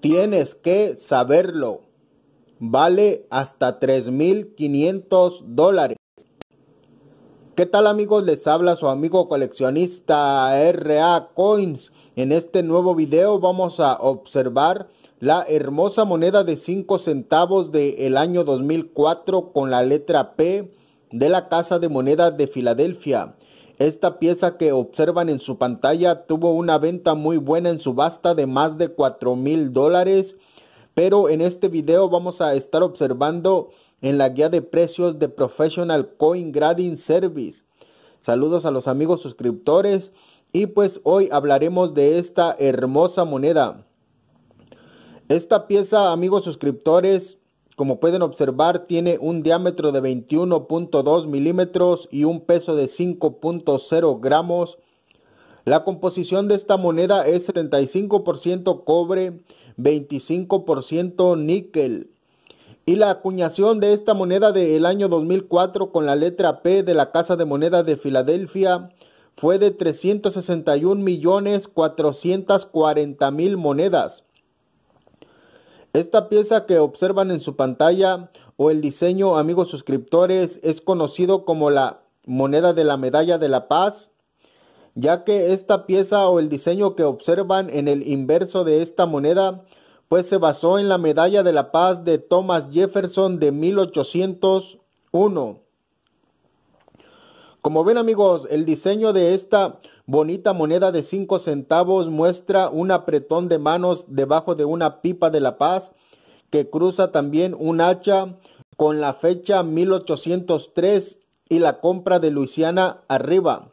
Tienes que saberlo. Vale hasta 3.500 dólares. ¿Qué tal amigos? Les habla su amigo coleccionista RA Coins. En este nuevo video vamos a observar la hermosa moneda de 5 centavos del año 2004 con la letra P de la Casa de Monedas de Filadelfia. Esta pieza que observan en su pantalla tuvo una venta muy buena en subasta de más de 4 mil dólares. Pero en este video vamos a estar observando en la guía de precios de Professional Coin Grading Service. Saludos a los amigos suscriptores y pues hoy hablaremos de esta hermosa moneda. Esta pieza amigos suscriptores como pueden observar, tiene un diámetro de 21.2 milímetros y un peso de 5.0 gramos. La composición de esta moneda es 75% cobre, 25% níquel. Y la acuñación de esta moneda del año 2004 con la letra P de la Casa de Moneda de Filadelfia fue de 361.440.000 millones monedas esta pieza que observan en su pantalla o el diseño, amigos suscriptores, es conocido como la moneda de la medalla de la paz, ya que esta pieza o el diseño que observan en el inverso de esta moneda, pues se basó en la medalla de la paz de Thomas Jefferson de 1801. Como ven amigos, el diseño de esta Bonita moneda de cinco centavos muestra un apretón de manos debajo de una pipa de la paz que cruza también un hacha con la fecha 1803 y la compra de Luisiana arriba.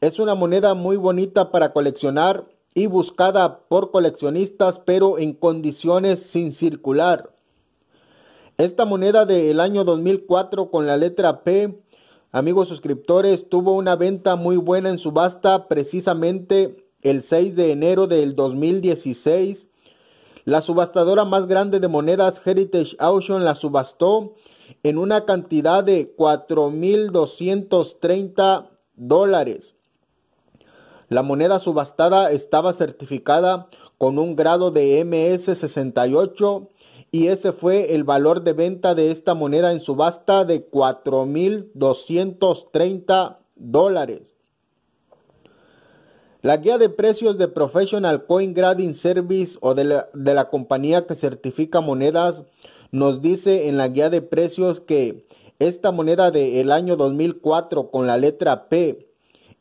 Es una moneda muy bonita para coleccionar y buscada por coleccionistas pero en condiciones sin circular. Esta moneda del año 2004 con la letra P Amigos suscriptores, tuvo una venta muy buena en subasta precisamente el 6 de enero del 2016. La subastadora más grande de monedas, Heritage Auction, la subastó en una cantidad de 4.230 dólares. La moneda subastada estaba certificada con un grado de MS68 y ese fue el valor de venta de esta moneda en subasta de 4.230 dólares. La guía de precios de Professional Coin Grading Service o de la, compañía que certifica monedas nos dice en la guía de precios que esta moneda del año 2004 con la letra P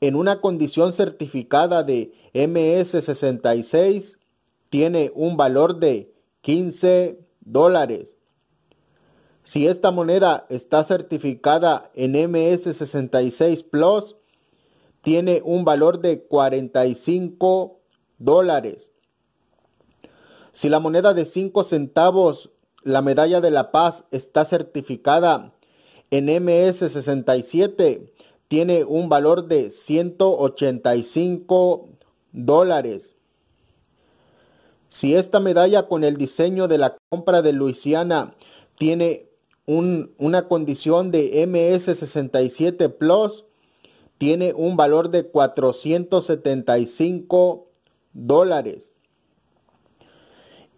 en una condición certificada de MS66 tiene un valor de 15 dólares. Si esta moneda está certificada en MS66 Plus, tiene un valor de 45 dólares. Si la moneda de 5 centavos, la medalla de la paz, está certificada en MS67, tiene un valor de 185 dólares. Si esta medalla con el diseño de la compra de Luisiana tiene una condición de MS67 Plus, tiene un valor de 475 dólares.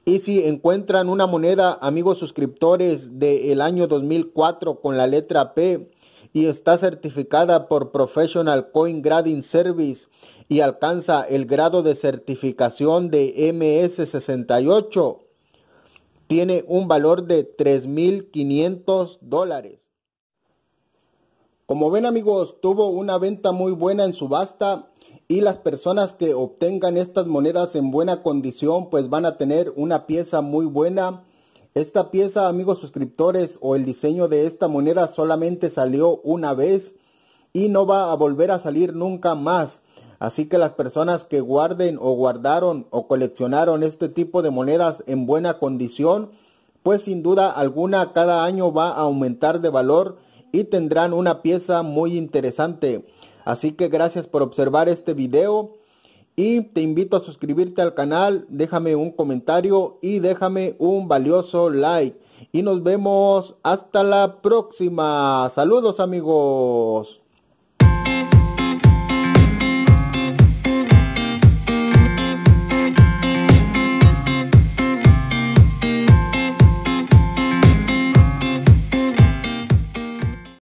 Y si encuentran una moneda, amigos suscriptores, del año 2004 con la letra P y está certificada por Professional Coin Grading Service y alcanza el grado de certificación de MS68, tiene un valor de 3.500 dólares. Como ven amigos, tuvo una venta muy buena en subasta y las personas que obtengan estas monedas en buena condición pues van a tener una pieza muy buena. Esta pieza amigos suscriptores o el diseño de esta moneda solamente salió una vez y no va a volver a salir nunca más. Así que las personas que guarden o guardaron o coleccionaron este tipo de monedas en buena condición, pues sin duda alguna cada año va a aumentar de valor y tendrán una pieza muy interesante. Así que gracias por observar este video y te invito a suscribirte al canal, déjame un comentario y déjame un valioso like. Y nos vemos hasta la próxima. Saludos amigos.